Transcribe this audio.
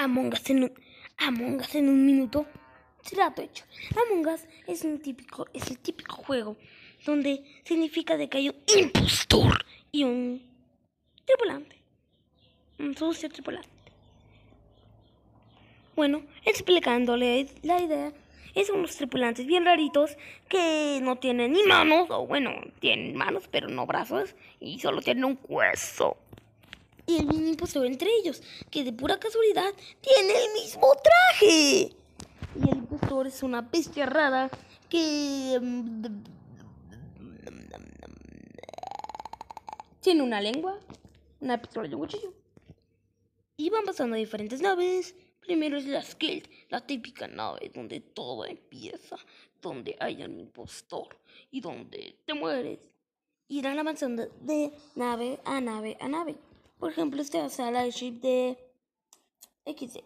Among Us en un, Among en un minuto será la hecho. Among Us es un típico, es el típico juego donde significa de que hay un impostor y un tripulante. Un sucio tripulante. Bueno, explicándole la idea, es unos tripulantes bien raritos que no tienen ni manos, o bueno, tienen manos pero no brazos, y solo tienen un hueso y el mismo impostor entre ellos, que de pura casualidad tiene el mismo traje. Y el impostor es una bestia rara que... Mm, tiene una lengua, una pistola y un cuchillo. Y van pasando diferentes naves. Primero es la Skeld, la típica nave donde todo empieza, donde hay un impostor y donde te mueres. Irán avanzando de nave a nave a nave. Por ejemplo, este va a ser la chip de XD.